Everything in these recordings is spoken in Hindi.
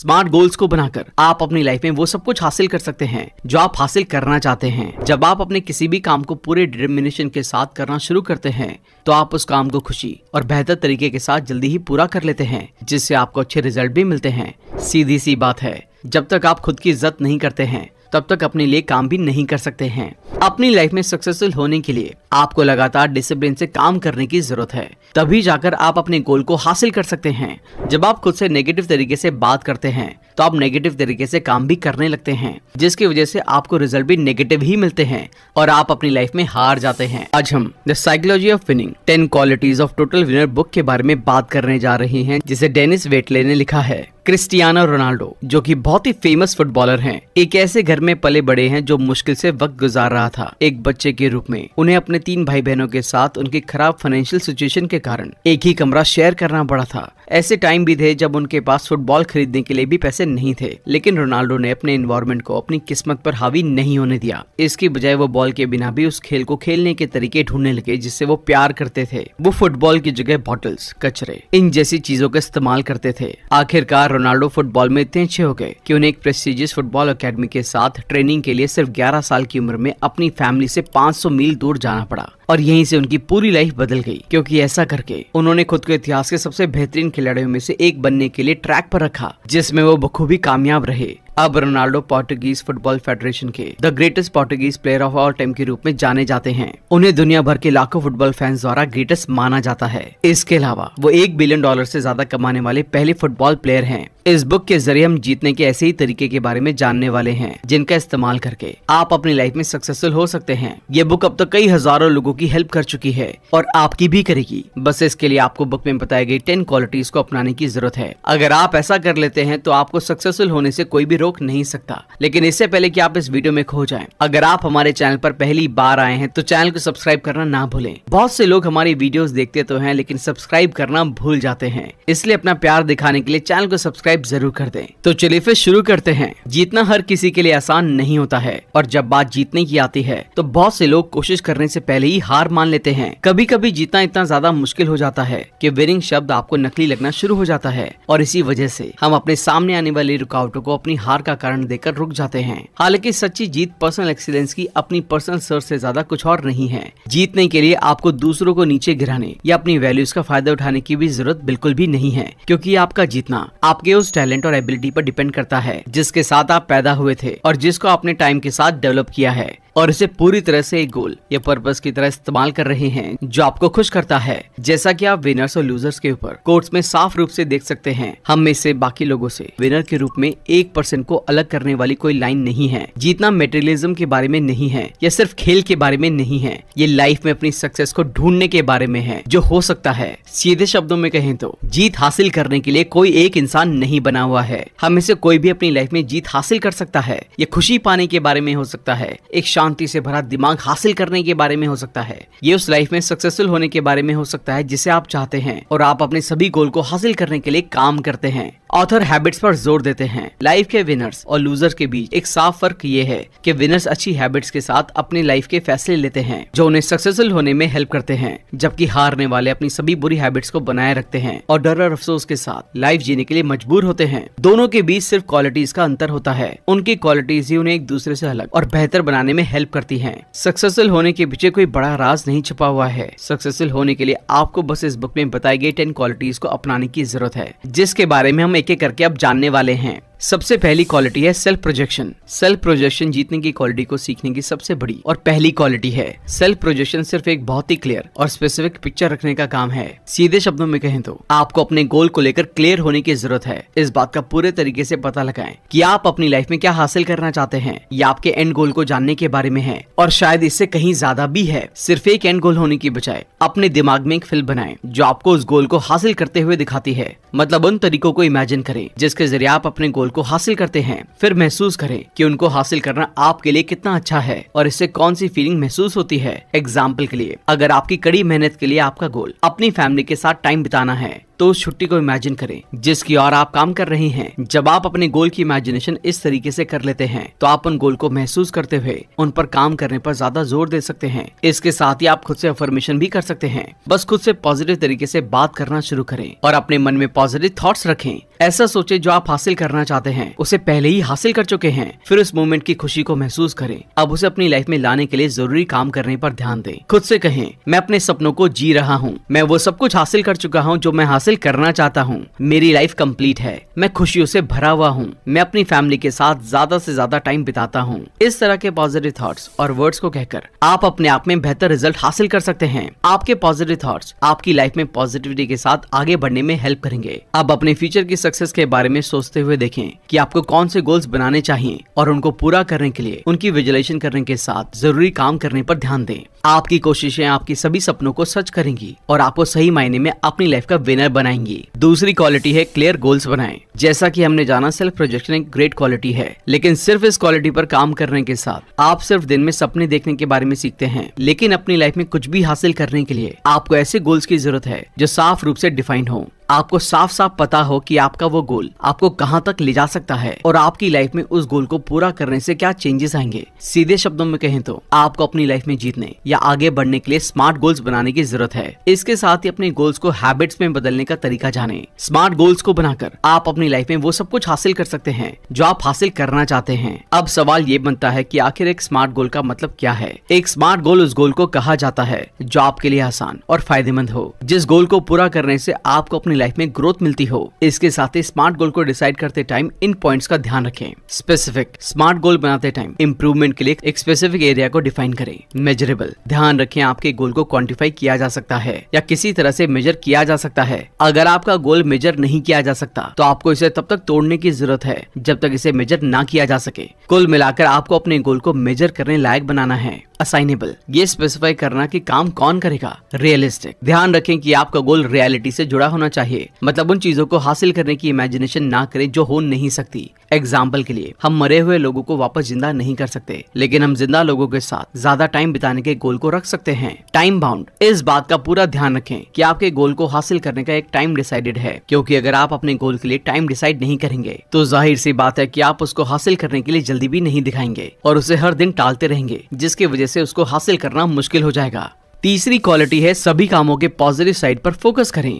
स्मार्ट गोल्स को बनाकर आप अपनी लाइफ में वो सब कुछ हासिल कर सकते हैं जो आप हासिल करना चाहते हैं जब आप अपने किसी भी काम को पूरे डिटर्मिनेशन के साथ करना शुरू करते हैं तो आप उस काम को खुशी और बेहतर तरीके के साथ जल्दी ही पूरा कर लेते हैं जिससे आपको अच्छे रिजल्ट भी मिलते हैं सीधी सी बात है जब तक आप खुद की इज्जत नहीं करते हैं तब तक अपने लिए काम भी नहीं कर सकते हैं अपनी लाइफ में सक्सेसफुल होने के लिए आपको लगातार डिसिप्लिन से काम करने की जरूरत है तभी जाकर आप अपने गोल को हासिल कर सकते हैं जब आप खुद से नेगेटिव तरीके से बात करते हैं तो आप नेगेटिव तरीके से काम भी करने लगते हैं जिसकी वजह से आपको रिजल्ट भी नेगेटिव ही मिलते हैं और आप अपनी लाइफ में हार जाते हैं आज हम the psychology of winning ten qualities of total winner book के बारे में बात करने जा रहे हैं जिसे डेनिस वेटले ने लिखा है क्रिस्टियानो रोनाल्डो जो कि बहुत ही फेमस फुटबॉलर हैं एक ऐसे घर में पले बड़े हैं जो मुश्किल से वक्त गुजार रहा था एक बच्चे के रूप में उन्हें अपने तीन भाई बहनों के साथ उनकी खराब फाइनेंशियल सिचुएशन के कारण एक ही कमरा शेयर करना पड़ा था ऐसे टाइम भी थे जब उनके पास फुटबॉल खरीदने के लिए भी पैसे से नहीं थे लेकिन रोनाल्डो ने अपने इन्वायरमेंट को अपनी किस्मत पर हावी नहीं होने दिया इसकी बजाय वो बॉल के बिना भी उस खेल को खेलने के तरीके ढूंढने लगे जिससे वो प्यार करते थे वो फुटबॉल की जगह बॉटल्स कचरे इन जैसी चीजों का इस्तेमाल करते थे आखिरकार रोनाल्डो फुटबॉल में इतने अच्छे हो गए की उन्हें एक प्रेस्टिजियस फुटबॉल अकेडमी के साथ ट्रेनिंग के लिए सिर्फ ग्यारह साल की उम्र में अपनी फैमिली से 500 मील दूर जाना पड़ा और यहीं से उनकी पूरी लाइफ बदल गई क्योंकि ऐसा करके उन्होंने खुद को इतिहास के सबसे बेहतरीन खिलाड़ियों में से एक बनने के लिए ट्रैक पर रखा जिसमें वो बखूबी कामयाब रहे अब रोनाल्डो पोर्टुगीज फुटबॉल फेडरेशन के the greatest Portuguese player of all time के रूप में जाने जाते हैं उन्हें दुनिया भर के लाखों फुटबॉल फैंस द्वारा ग्रेटेस्ट माना जाता है इसके अलावा वो एक बिलियन डॉलर से ज्यादा कमाने वाले पहले फुटबॉल प्लेयर हैं इस बुक के जरिए हम जीतने के ऐसे ही तरीके के बारे में जानने वाले हैं जिनका इस्तेमाल करके आप अपनी लाइफ में सक्सेसफुल हो सकते हैं ये बुक अब तक तो कई हजारों लोगों की हेल्प कर चुकी है और आपकी भी करेगी बस इसके लिए आपको बुक में बताई गई टेन क्वालिटीज को अपनाने की जरूरत है अगर आप ऐसा कर लेते हैं तो आपको सक्सेसफुल होने से कोई भी रोक नहीं सकता लेकिन इससे पहले की आप इस वीडियो में खो जाए अगर आप हमारे चैनल पर पहली बार आए हैं तो चैनल को सब्सक्राइब करना ना भूलें बहुत से लोग हमारी वीडियोस देखते तो हैं लेकिन सब्सक्राइब करना भूल जाते हैं इसलिए अपना प्यार दिखाने के लिए चैनल को सब्सक्राइब जरूर कर दें तो चलिए फिर शुरू करते हैं जीतना हर किसी के लिए आसान नहीं होता है और जब बात जीतने की आती है तो बहुत से लोग कोशिश करने से पहले ही हार मान लेते हैं कभी कभी जीतना इतना ज्यादा मुश्किल हो जाता है कि विनिंग शब्द आपको नकली लगना शुरू हो जाता है और इसी वजह से हम अपने सामने आने वाली रुकावटों को अपनी हार हार का कारण देकर रुक जाते हैं हालांकि सच्ची जीत पर्सनल एक्सीलेंस की अपनी पर्सनल सर से ज्यादा कुछ और नहीं है जीतने के लिए आपको दूसरों को नीचे गिराने या अपनी वैल्यूज का फायदा उठाने की भी जरूरत बिल्कुल भी नहीं है क्योंकि आपका जीतना आपके उस टैलेंट और एबिलिटी पर डिपेंड करता है जिसके साथ आप पैदा हुए थे और जिसको आपने टाइम के साथ डेवलप किया है और इसे पूरी तरह से एक गोल या पर्पस की तरह इस्तेमाल कर रहे हैं जो आपको खुश करता है जैसा कि आप विनर्स और लूजर्स के ऊपर कोर्ट्स में साफ रूप से देख सकते हैं हम में से बाकी लोगों से विनर के रूप में एक परसेंट को अलग करने वाली कोई लाइन नहीं है जीतना मेटेरियलिज्म के बारे में नहीं है या सिर्फ खेल के बारे में नहीं है ये लाइफ में अपनी सक्सेस को ढूंढने के बारे में है जो हो सकता है सीधे शब्दों में कहें तो जीत हासिल करने के लिए कोई एक इंसान नहीं बना हुआ है हम इसे कोई भी अपनी लाइफ में जीत हासिल कर सकता है ये खुशी पाने के बारे में हो सकता है एक शांति से भरा दिमाग हासिल करने के बारे में हो सकता है ये उस लाइफ में सक्सेसफुल होने के बारे में हो सकता है जिसे आप चाहते हैं और आप अपने सभी गोल को हासिल करने के लिए काम करते हैं ऑथर हैबिट्स पर जोर देते हैं लाइफ के विनर्स और लूजर्स के बीच एक साफ फर्क ये है कि विनर्स अच्छी हैबिट्स के साथ अपने लाइफ के फैसले लेते हैं जो उन्हें सक्सेसफुल होने में हेल्प करते हैं जबकि हारने वाले अपनी सभी बुरी हैबिट्स को बनाए रखते हैं और डर और अफसोस के साथ लाइफ जीने के लिए मजबूर होते हैं दोनों के बीच सिर्फ क्वालिटीज का अंतर होता है उनकी क्वालिटीज ही उन्हें एक दूसरे से अलग और बेहतर बनाने में हेल्प करती है सक्सेसफुल होने के पीछे कोई बड़ा राज नहीं छुपा हुआ है सक्सेसफुल होने के लिए आपको बस इस बुक में बताई गई टेन क्वालिटीज को अपनाने की जरूरत है जिसके बारे में हम एक एक करके अब जानने वाले हैं सबसे पहली क्वालिटी है सेल्फ प्रोजेक्शन सेल्फ प्रोजेक्शन जीतने की क्वालिटी को सीखने की सबसे बड़ी और पहली क्वालिटी है सेल्फ प्रोजेक्शन सिर्फ एक बहुत ही क्लियर और स्पेसिफिक पिक्चर रखने का काम है सीधे शब्दों में कहें तो आपको अपने गोल को लेकर क्लियर होने की जरूरत है इस बात का पूरे तरीके से पता लगाएं कि आप अपनी लाइफ में क्या हासिल करना चाहते हैं या आपके एंड गोल को जानने के बारे में है और शायद इससे कहीं ज्यादा भी है सिर्फ एक एंड गोल होने की बजाय अपने दिमाग में एक फिल्म बनाए जो आपको उस गोल को हासिल करते हुए दिखाती है मतलब उन तरीकों को इमेजिन करें जिसके जरिए आप अपने गोल को हासिल करते हैं फिर महसूस करें कि उनको हासिल करना आपके लिए कितना अच्छा है और इससे कौन सी फीलिंग महसूस होती है एग्जाम्पल के लिए अगर आपकी कड़ी मेहनत के लिए आपका गोल अपनी फैमिली के साथ टाइम बिताना है तो उस छुट्टी को इमेजिन करें जिसकी और आप काम कर रहे हैं जब आप अपने गोल की इमेजिनेशन इस तरीके से कर लेते हैं तो आप उन गोल को महसूस करते हुए उन पर काम करने पर ज्यादा जोर दे सकते हैं इसके साथ ही आप खुद से अफर्मेशन भी कर सकते हैं बस खुद से पॉजिटिव तरीके से बात करना शुरू करें और अपने मन में पॉजिटिव थॉट्स रखें ऐसा सोचे जो आप हासिल करना चाहते हैं उसे पहले ही हासिल कर चुके हैं फिर उस मोमेंट की खुशी को महसूस करें अब उसे अपनी लाइफ में लाने के लिए जरूरी काम करने पर ध्यान दें खुद से कहें मैं अपने सपनों को जी रहा हूँ मैं वो सब कुछ हासिल कर चुका हूँ जो मैं हासिल हासिल करना चाहता हूँ मेरी लाइफ कंप्लीट है मैं खुशियों से भरा हुआ हूँ मैं अपनी फैमिली के साथ ज्यादा से ज्यादा टाइम बिताता हूँ इस तरह के पॉजिटिव थॉट्स और वर्ड्स को कहकर आप अपने आप में बेहतर रिजल्ट हासिल कर सकते हैं आपके पॉजिटिव थॉट्स आपकी लाइफ में पॉजिटिविटी के साथ आगे बढ़ने में हेल्प करेंगे अब अपने फ्यूचर की सक्सेस के बारे में सोचते हुए देखें कि आपको कौन से गोल्स बनाने चाहिए और उनको पूरा करने के लिए उनकी विजुलेशन करने के साथ जरूरी काम करने पर ध्यान दें आपकी कोशिशें आपके सभी सपनों को सच करेंगी और आपको सही मायने में अपनी लाइफ का विनर बनाएंगी दूसरी क्वालिटी है क्लियर गोल्स बनाए जैसा कि हमने जाना सेल्फ प्रोजेक्शन एक ग्रेट क्वालिटी है लेकिन सिर्फ इस क्वालिटी पर काम करने के साथ आप सिर्फ दिन में सपने देखने के बारे में सीखते हैं लेकिन अपनी लाइफ में कुछ भी हासिल करने के लिए आपको ऐसे गोल्स की जरूरत है जो साफ रूप से डिफाइन हो आपको साफ साफ पता हो कि आपका वो गोल आपको कहाँ तक ले जा सकता है और आपकी लाइफ में उस गोल को पूरा करने से क्या चेंजेस आएंगे सीधे शब्दों में कहें तो आपको अपनी लाइफ में जीतने या आगे बढ़ने के लिए स्मार्ट गोल्स बनाने की जरूरत है इसके साथ ही अपने गोल्स को हैबिट्स में बदलने का तरीका जाने स्मार्ट गोल्स को बनाकर आप अपनी लाइफ में वो सब कुछ हासिल कर सकते हैं जो आप हासिल करना चाहते हैं अब सवाल ये बनता है की आखिर एक स्मार्ट गोल का मतलब क्या है एक स्मार्ट गोल उस गोल को कहा जाता है जो आपके लिए आसान और फायदेमंद हो जिस गोल को पूरा करने से आपको अपनी लाइफ में ग्रोथ मिलती हो इसके साथ ही स्मार्ट गोल को डिसाइड करते टाइम इन पॉइंट्स का ध्यान रखें स्पेसिफिक स्मार्ट गोल बनाते टाइम इम्प्रूवमेंट के लिए एक स्पेसिफिक एरिया को डिफाइन करें मेजरेबल ध्यान रखें आपके गोल को क्वान्टिफाई किया जा सकता है या किसी तरह से मेजर किया जा सकता है अगर आपका गोल मेजर नहीं किया जा सकता तो आपको इसे तब तक तोड़ने की जरूरत है जब तक इसे मेजर ना किया जा सके कुल मिलाकर आपको अपने गोल को मेजर करने लायक बनाना है असाइनेबल ये स्पेसिफाई करना कि काम कौन करेगा रियलिस्टिक ध्यान रखें कि आपका गोल रियलिटी से जुड़ा होना चाहिए मतलब उन चीजों को हासिल करने की इमेजिनेशन ना करें जो हो नहीं सकती एग्जाम्पल के लिए हम मरे हुए लोगों को वापस जिंदा नहीं कर सकते लेकिन हम जिंदा लोगों के साथ ज्यादा टाइम बिताने के गोल को रख सकते हैं टाइम बाउंड इस बात का पूरा ध्यान रखें कि आपके गोल को हासिल करने का एक टाइम डिसाइडेड है क्योंकि अगर आप अपने गोल के लिए टाइम डिसाइड नहीं करेंगे तो जाहिर सी बात है कि आप उसको हासिल करने के लिए जल्दी भी नहीं दिखाएंगे और उसे हर दिन टालते रहेंगे जिसकी वजह से उसको हासिल करना मुश्किल हो जाएगा तीसरी क्वालिटी है सभी कामों के पॉजिटिव साइड पर फोकस करें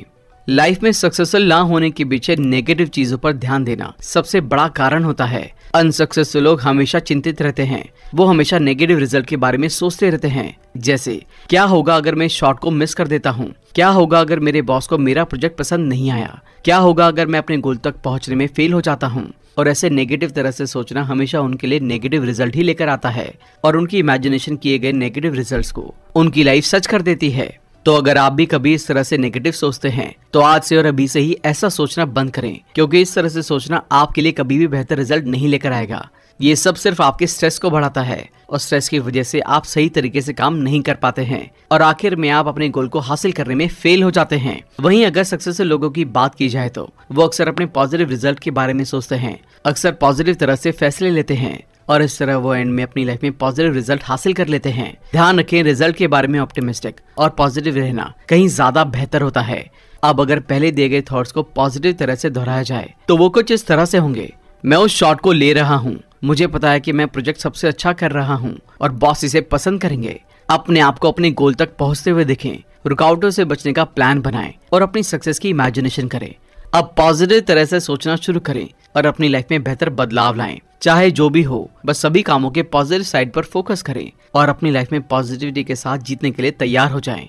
लाइफ में सक्सेसफुल ना होने के पीछे नेगेटिव चीजों पर ध्यान देना सबसे बड़ा कारण होता है अनसक्सेसफुल लोग हमेशा चिंतित रहते हैं वो हमेशा नेगेटिव रिजल्ट के बारे में सोचते रहते हैं जैसे क्या होगा अगर मैं शॉट को मिस कर देता हूँ क्या होगा अगर मेरे बॉस को मेरा प्रोजेक्ट पसंद नहीं आया क्या होगा अगर मैं अपने गोल तक पहुँचने में फेल हो जाता हूँ और ऐसे नेगेटिव तरह से सोचना हमेशा उनके लिए नेगेटिव रिजल्ट ही लेकर आता है और उनकी इमेजिनेशन किए गए नेगेटिव रिजल्ट्स को उनकी लाइफ सच कर देती है तो अगर आप भी कभी इस तरह से नेगेटिव सोचते हैं तो आज से और अभी से ही ऐसा सोचना बंद करें क्योंकि इस तरह से सोचना आपके लिए कभी भी बेहतर रिजल्ट नहीं लेकर आएगा ये सब सिर्फ आपके स्ट्रेस को बढ़ाता है और स्ट्रेस की वजह से आप सही तरीके से काम नहीं कर पाते हैं और आखिर में आप अपने गोल को हासिल करने में फेल हो जाते हैं वहीं अगर सक्सेसफुल लोगों की बात की जाए तो वो अक्सर अपने पॉजिटिव रिजल्ट के बारे में सोचते हैं अक्सर पॉजिटिव तरह से फैसले लेते हैं और इस तरह वो एंड में अपनी लाइफ में पॉजिटिव रिजल्ट हासिल कर लेते हैं ध्यान रखें रिजल्ट के बारे में ऑप्टिमिस्टिक और पॉजिटिव रहना कहीं ज्यादा बेहतर होता है अब अगर पहले दिए गए थॉट्स को पॉजिटिव तरह से दोहराया जाए तो वो कुछ इस तरह से होंगे मैं उस शॉट को ले रहा हूँ मुझे पता है कि मैं प्रोजेक्ट सबसे अच्छा कर रहा हूँ और बॉस इसे पसंद करेंगे अपने आप को अपने गोल तक पहुँचते हुए देखें रुकावटों से बचने का प्लान बनाए और अपनी सक्सेस की इमेजिनेशन करें अब पॉजिटिव तरह से सोचना शुरू करें और अपनी लाइफ में बेहतर बदलाव लाएं चाहे जो भी हो बस सभी कामों के पॉजिटिव साइड पर फोकस करें और अपनी लाइफ में पॉजिटिविटी के साथ जीतने के लिए तैयार हो जाएं।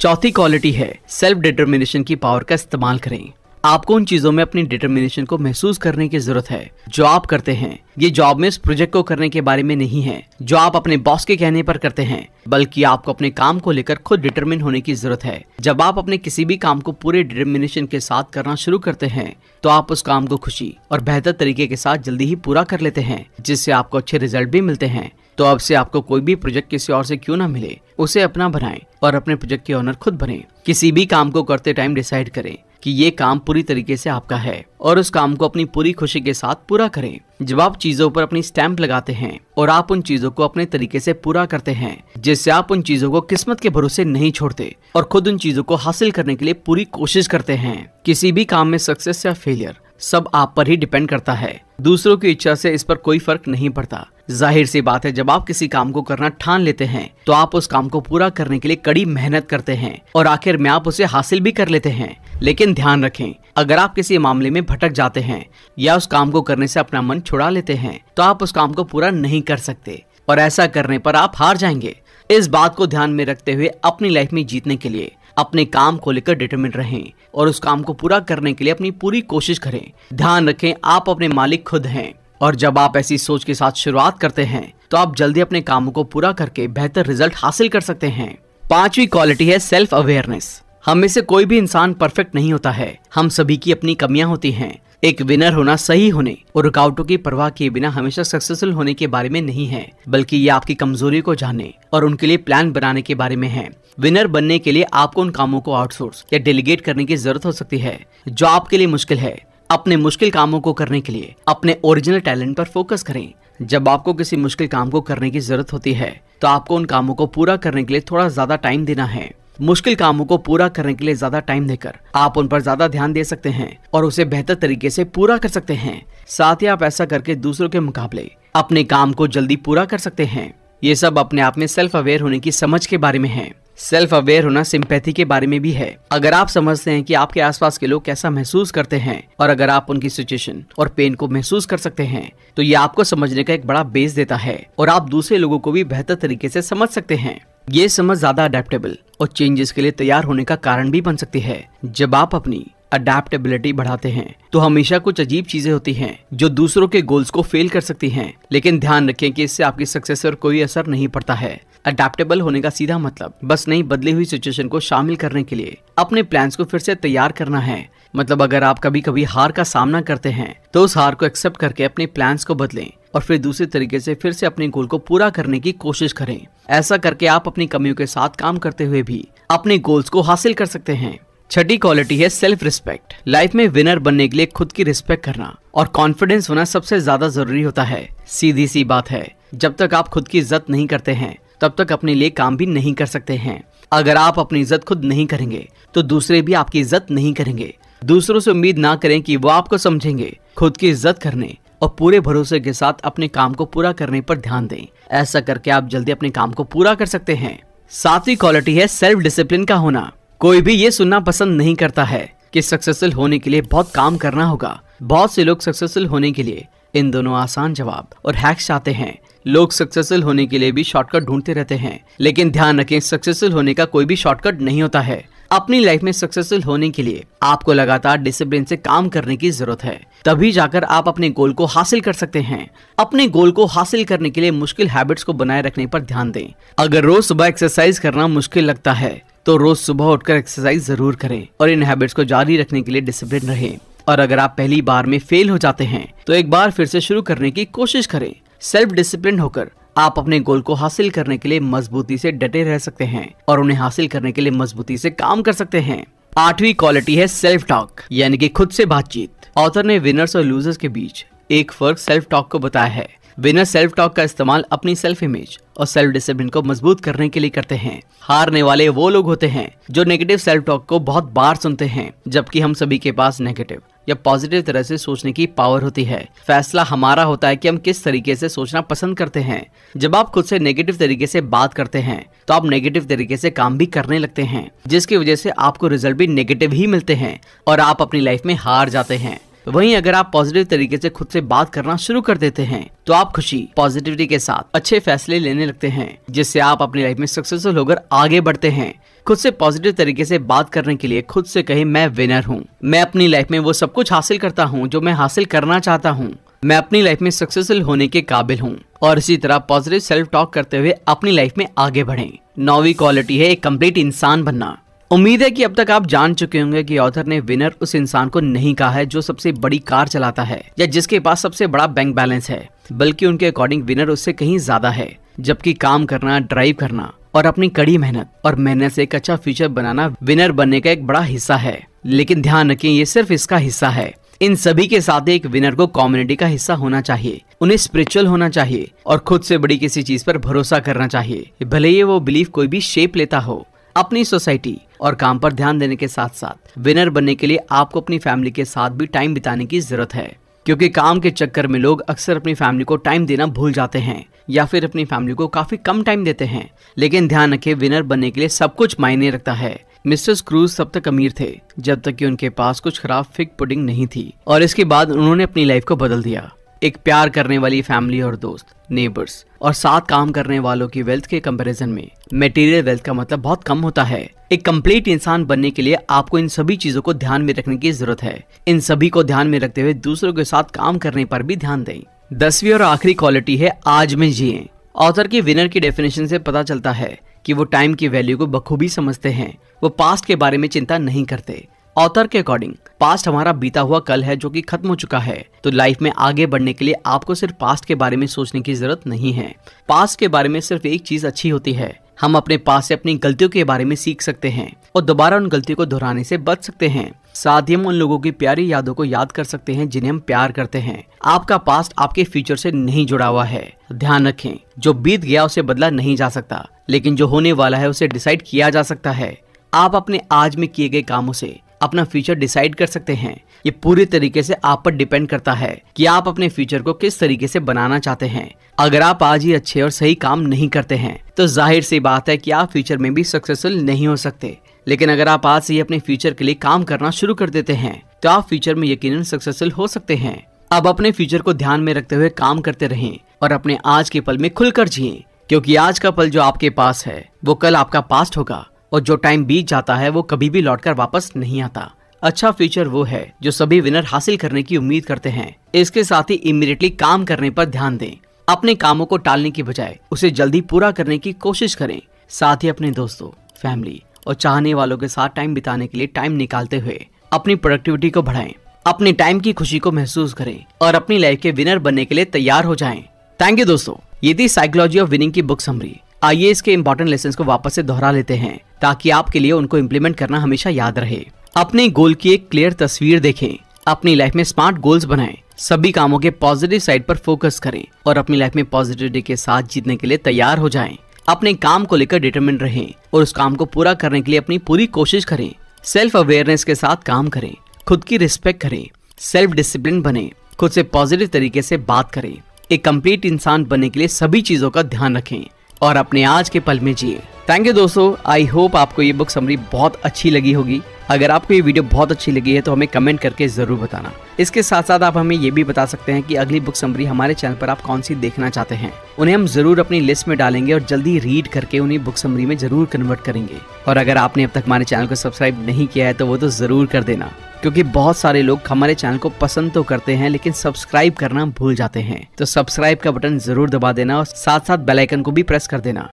चौथी क्वालिटी है सेल्फ डिटर्मिनेशन की पावर का इस्तेमाल करें आपको उन चीजों में अपनी डिटर्मिनेशन को महसूस करने की जरूरत है जो आप करते हैं ये जॉब में इस प्रोजेक्ट को करने के बारे में नहीं है जो आप अपने बॉस के कहने पर करते हैं बल्कि आपको अपने काम को लेकर खुद डिटर्मिन होने की जरूरत है जब आप अपने किसी भी काम को पूरे डिटर्मिनेशन के साथ करना शुरू करते हैं तो आप उस काम को खुशी और बेहतर तरीके के साथ जल्दी ही पूरा कर लेते हैं जिससे आपको अच्छे रिजल्ट भी मिलते हैं तो अब से आपको कोई भी प्रोजेक्ट किसी और से क्यों ना मिले उसे अपना बनाएं और अपने प्रोजेक्ट के ऑनर खुद बने किसी भी काम को करते टाइम डिसाइड करें कि ये काम पूरी तरीके से आपका है और उस काम को अपनी पूरी खुशी के साथ पूरा करें जब आप चीजों पर अपनी स्टैंप लगाते हैं और आप उन चीजों को अपने तरीके से पूरा करते हैं जिससे आप उन चीजों को किस्मत के भरोसे नहीं छोड़ते और खुद उन चीजों को हासिल करने के लिए पूरी कोशिश करते हैं किसी भी काम में सक्सेस या फेलियर सब आप पर ही डिपेंड करता है दूसरों की इच्छा से इस पर कोई फर्क नहीं पड़ता जाहिर सी बात है जब आप किसी काम को करना ठान लेते हैं तो आप उस काम को पूरा करने के लिए कड़ी मेहनत करते हैं और आखिर में आप उसे हासिल भी कर लेते हैं लेकिन ध्यान रखें अगर आप किसी मामले में भटक जाते हैं या उस काम को करने से अपना मन छुड़ा लेते हैं तो आप उस काम को पूरा नहीं कर सकते और ऐसा करने पर आप हार जाएंगे इस बात को ध्यान में रखते हुए अपनी लाइफ में जीतने के लिए अपने काम को लेकर डिटर्मिन रहें और उस काम को पूरा करने के लिए अपनी पूरी कोशिश करें ध्यान रखें आप अपने मालिक खुद हैं और जब आप ऐसी सोच के साथ शुरुआत करते हैं तो आप जल्दी अपने कामों को पूरा करके बेहतर रिजल्ट हासिल कर सकते हैं पांचवी क्वालिटी है सेल्फ अवेयरनेस हम में से कोई भी इंसान परफेक्ट नहीं होता है हम सभी की अपनी कमियां होती हैं एक विनर होना सही होने और रुकावटों की परवाह किए बिना हमेशा सक्सेसफुल होने के बारे में नहीं है बल्कि ये आपकी कमजोरी को जानने और उनके लिए प्लान बनाने के बारे में है विनर बनने के लिए आपको उन कामों को आउटसोर्स या डेलीगेट करने की जरूरत हो सकती है जो आपके लिए मुश्किल है अपने मुश्किल कामों को करने के लिए अपने ओरिजिनल टैलेंट पर फोकस करें जब आपको किसी मुश्किल काम को करने की जरूरत होती है तो आपको उन कामों को पूरा करने के लिए थोड़ा ज्यादा टाइम देना है मुश्किल कामों को पूरा करने के लिए ज्यादा टाइम देकर आप उन पर ज्यादा ध्यान दे सकते हैं और उसे बेहतर तरीके से पूरा कर सकते हैं साथ ही आप ऐसा करके दूसरों के मुकाबले अपने काम को जल्दी पूरा कर सकते हैं ये सब अपने आप में सेल्फ अवेयर होने की समझ के बारे में है सेल्फ अवेयर होना सिंपैथी के बारे में भी है अगर आप समझते हैं कि आपके आसपास के लोग कैसा महसूस करते हैं और अगर आप उनकी सिचुएशन और पेन को महसूस कर सकते हैं तो ये आपको समझने का एक बड़ा बेस देता है और आप दूसरे लोगों को भी बेहतर तरीके से समझ सकते हैं ये समझ ज्यादा अडेप्टेबल और चेंजेस के लिए तैयार होने का कारण भी बन सकती है जब आप अपनी अडेप्टेबिलिटी बढ़ाते हैं तो हमेशा कुछ अजीब चीजें होती हैं जो दूसरों के गोल्स को फेल कर सकती हैं लेकिन ध्यान रखें कि इससे आपकी सक्सेस पर कोई असर नहीं पड़ता है अडेप्टेबल होने का सीधा मतलब बस नई बदली हुई सिचुएशन को शामिल करने के लिए अपने प्लान को फिर से तैयार करना है मतलब अगर आप कभी कभी हार का सामना करते हैं तो उस हार को एक्सेप्ट करके अपने प्लान को बदलें और फिर दूसरे तरीके से फिर से अपने गोल को पूरा करने की कोशिश करें ऐसा करके आप अपनी कमियों के साथ काम करते हुए भी अपने गोल्स को हासिल कर सकते हैं छठी क्वालिटी है सेल्फ रिस्पेक्ट लाइफ में विनर बनने के लिए खुद की रिस्पेक्ट करना और कॉन्फिडेंस होना सबसे ज्यादा जरूरी होता है सीधी सी बात है जब तक आप खुद की इज्जत नहीं करते हैं तब तक अपने लिए काम भी नहीं कर सकते हैं अगर आप अपनी इज्जत खुद नहीं करेंगे तो दूसरे भी आपकी इज्जत नहीं करेंगे दूसरों से उम्मीद ना करें कि वो आपको समझेंगे खुद की इज्जत करने और पूरे भरोसे के साथ अपने काम को पूरा करने पर ध्यान दें ऐसा करके आप जल्दी अपने काम को पूरा कर सकते हैं सातवीं क्वालिटी है सेल्फ डिसिप्लिन का होना कोई भी ये सुनना पसंद नहीं करता है कि सक्सेसफुल होने के लिए बहुत काम करना होगा बहुत से लोग सक्सेसफुल होने के लिए इन दोनों आसान जवाब और हैक्स चाहते हैं लोग सक्सेसफुल होने के लिए भी शॉर्टकट ढूंढते रहते हैं लेकिन ध्यान रखें सक्सेसफुल होने का कोई भी शॉर्टकट नहीं होता है अपनी लाइफ में सक्सेसफुल होने के लिए आपको लगातार डिसिप्लिन से काम करने की जरूरत है तभी जाकर आप अपने गोल को हासिल कर सकते हैं अपने गोल को हासिल करने के लिए मुश्किल हैबिट्स को बनाए रखने पर ध्यान दें अगर रोज सुबह एक्सरसाइज करना मुश्किल लगता है तो रोज सुबह उठकर एक्सरसाइज जरूर करें और इन हैबिट्स को जारी रखने के लिए डिसिप्लिन रहें और अगर आप पहली बार में फेल हो जाते हैं तो एक बार फिर से शुरू करने की कोशिश करें सेल्फ डिसिप्लिन होकर आप अपने गोल को हासिल करने के लिए मजबूती से डटे रह सकते हैं और उन्हें हासिल करने के लिए मजबूती से काम कर सकते हैं आठवीं क्वालिटी है सेल्फ टॉक यानी कि खुद से बातचीत ऑथर ने विनर्स और लूजर्स के बीच एक फर्क सेल्फ टॉक को बताया है विनर सेल्फ टॉक का इस्तेमाल अपनी सेल्फ इमेज और सेल्फ डिसिप्लिन को मजबूत करने के लिए करते हैं हारने वाले वो लोग होते हैं जो नेगेटिव सेल्फ टॉक को बहुत बार सुनते हैं जबकि हम सभी के पास नेगेटिव या पॉजिटिव तरह से सोचने की पावर होती है फैसला हमारा होता है कि हम किस तरीके से सोचना पसंद करते हैं जब आप खुद से नेगेटिव तरीके से बात करते हैं तो आप नेगेटिव तरीके से काम भी करने लगते हैं जिसकी वजह से आपको रिजल्ट भी नेगेटिव ही मिलते हैं और आप अपनी लाइफ में हार जाते हैं तो वहीं अगर आप पॉजिटिव तरीके से खुद से बात करना शुरू कर देते हैं तो आप खुशी पॉजिटिविटी के साथ अच्छे फैसले लेने लगते हैं जिससे आप अपनी लाइफ में सक्सेसफुल होकर आगे बढ़ते हैं खुद से पॉजिटिव तरीके से बात करने के लिए खुद से कहे मैं विनर हूँ मैं अपनी लाइफ में वो सब कुछ हासिल करता हूँ जो मैं हासिल करना चाहता हूँ मैं अपनी लाइफ में सक्सेसफुल होने के काबिल हूँ और इसी तरह पॉजिटिव सेल्फ टॉक करते हुए अपनी लाइफ में आगे बढ़े नौवी क्वालिटी है एक कम्प्लीट इंसान बनना उम्मीद है कि अब तक आप जान चुके होंगे कि ऑथर ने विनर उस इंसान को नहीं कहा है जो सबसे बड़ी कार चलाता है या जिसके पास सबसे बड़ा बैंक बैलेंस है बल्कि उनके अकॉर्डिंग विनर उससे कहीं ज्यादा है जबकि काम करना ड्राइव करना और अपनी कड़ी मेहनत और मेहनत से एक अच्छा फ्यूचर बनाना विनर बनने का एक बड़ा हिस्सा है लेकिन ध्यान रखें ये सिर्फ इसका हिस्सा है इन सभी के साथ एक विनर को कम्युनिटी का हिस्सा होना चाहिए उन्हें स्पिरिचुअल होना चाहिए और खुद से बड़ी किसी चीज पर भरोसा करना चाहिए भले ही वो बिलीफ कोई भी शेप लेता हो अपनी सोसाइटी और काम पर ध्यान देने के साथ साथ विनर बनने के लिए आपको अपनी फैमिली के साथ भी टाइम बिताने की जरूरत है क्योंकि काम के चक्कर में लोग अक्सर अपनी फैमिली को टाइम देना भूल जाते हैं या फिर अपनी फैमिली को काफी कम टाइम देते हैं लेकिन ध्यान रखे विनर बनने के लिए सब कुछ मायने रखता है मिस्टर क्रूज तब तक अमीर थे जब तक कि उनके पास कुछ खराब फिक पुडिंग नहीं थी और इसके बाद उन्होंने अपनी लाइफ को बदल दिया एक प्यार करने वाली फैमिली और दोस्त नेबर्स और साथ काम करने वालों की वेल्थ के कंपैरिजन में मटेरियल वेल्थ का मतलब बहुत कम होता है एक कंप्लीट इंसान बनने के लिए आपको इन सभी चीजों को ध्यान में रखने की जरूरत है इन सभी को ध्यान में रखते हुए दूसरों के साथ काम करने पर भी ध्यान दें दसवीं और आखिरी क्वालिटी है आज में जिये ऑथर की विनर की डेफिनेशन से पता चलता है कि वो टाइम की वैल्यू को बखूबी समझते हैं वो पास्ट के बारे में चिंता नहीं करते ऑथर के अकॉर्डिंग पास्ट हमारा बीता हुआ कल है जो कि खत्म हो चुका है तो लाइफ में आगे बढ़ने के लिए आपको सिर्फ पास्ट के बारे में सोचने की जरूरत नहीं है पास्ट के बारे में सिर्फ एक चीज अच्छी होती है हम अपने पास से अपनी गलतियों के बारे में सीख सकते हैं और दोबारा उन गलतियों को दोहराने से बच सकते हैं साथ ही हम उन लोगों की प्यारी यादों को याद कर सकते हैं जिन्हें हम प्यार करते हैं आपका पास्ट आपके फ्यूचर से नहीं जुड़ा हुआ है ध्यान रखें जो बीत गया उसे बदला नहीं जा सकता लेकिन जो होने वाला है उसे डिसाइड किया जा सकता है आप अपने आज में किए गए कामों से अपना फ्यूचर डिसाइड कर सकते हैं ये पूरी तरीके से आप पर डिपेंड करता है कि आप अपने फ्यूचर को किस तरीके से बनाना चाहते हैं अगर आप आज ही अच्छे और सही काम नहीं करते हैं तो जाहिर सी बात है कि आप फ्यूचर में भी सक्सेसफुल नहीं हो सकते लेकिन अगर आप आज से ही अपने फ्यूचर के लिए काम करना शुरू कर देते हैं तो आप फ्यूचर में यकीन सक्सेसफुल हो सकते हैं अब अपने फ्यूचर को ध्यान में रखते हुए काम करते रहें और अपने आज के पल में खुलकर जिए क्योंकि आज का पल जो आपके पास है वो कल आपका पास्ट होगा और जो टाइम बीत जाता है वो कभी भी लौटकर वापस नहीं आता अच्छा फ्यूचर वो है जो सभी विनर हासिल करने की उम्मीद करते हैं इसके साथ ही इमिडिएटली काम करने पर ध्यान दें अपने कामों को टालने की बजाय उसे जल्दी पूरा करने की कोशिश करें साथ ही अपने दोस्तों फैमिली और चाहने वालों के साथ टाइम बिताने के लिए टाइम निकालते हुए अपनी प्रोडक्टिविटी को बढ़ाएं अपने टाइम की खुशी को महसूस करें और अपनी लाइफ के विनर बनने के लिए तैयार हो जाएं। थैंक यू दोस्तों ये थी साइकोलॉजी ऑफ विनिंग की बुक समरी आइए इसके इम्पोर्टेंट लेसन को वापस से दोहरा लेते हैं ताकि आपके लिए उनको इम्प्लीमेंट करना हमेशा याद रहे अपने गोल की एक क्लियर तस्वीर देखें अपनी लाइफ में स्मार्ट गोल्स बनाएं सभी कामों के पॉजिटिव साइड पर फोकस करें और अपनी लाइफ में पॉजिटिविटी के साथ जीतने के लिए तैयार हो जाएं अपने काम को लेकर डिटर्मिन रहें और उस काम को पूरा करने के लिए अपनी पूरी कोशिश करें सेल्फ अवेयरनेस के साथ काम करें खुद की रिस्पेक्ट करें सेल्फ डिसिप्लिन बने खुद से पॉजिटिव तरीके से बात करें एक कंप्लीट इंसान बनने के लिए सभी चीजों का ध्यान रखें और अपने आज के पल में जिए थैंक यू दोस्तों आई होप आपको ये बुक समरी बहुत अच्छी लगी होगी अगर आपको ये वीडियो बहुत अच्छी लगी है तो हमें कमेंट करके ज़रूर बताना इसके साथ साथ आप हमें ये भी बता सकते हैं कि अगली बुक समरी हमारे चैनल पर आप कौन सी देखना चाहते हैं उन्हें हम जरूर अपनी लिस्ट में डालेंगे और जल्दी रीड करके उन्हें बुक समरी में जरूर कन्वर्ट करेंगे और अगर आपने अब तक हमारे चैनल को सब्सक्राइब नहीं किया है तो वो तो जरूर कर देना क्योंकि बहुत सारे लोग हमारे चैनल को पसंद तो करते हैं लेकिन सब्सक्राइब करना भूल जाते हैं तो सब्सक्राइब का बटन जरूर दबा देना और साथ साथ बेलाइकन को भी प्रेस कर देना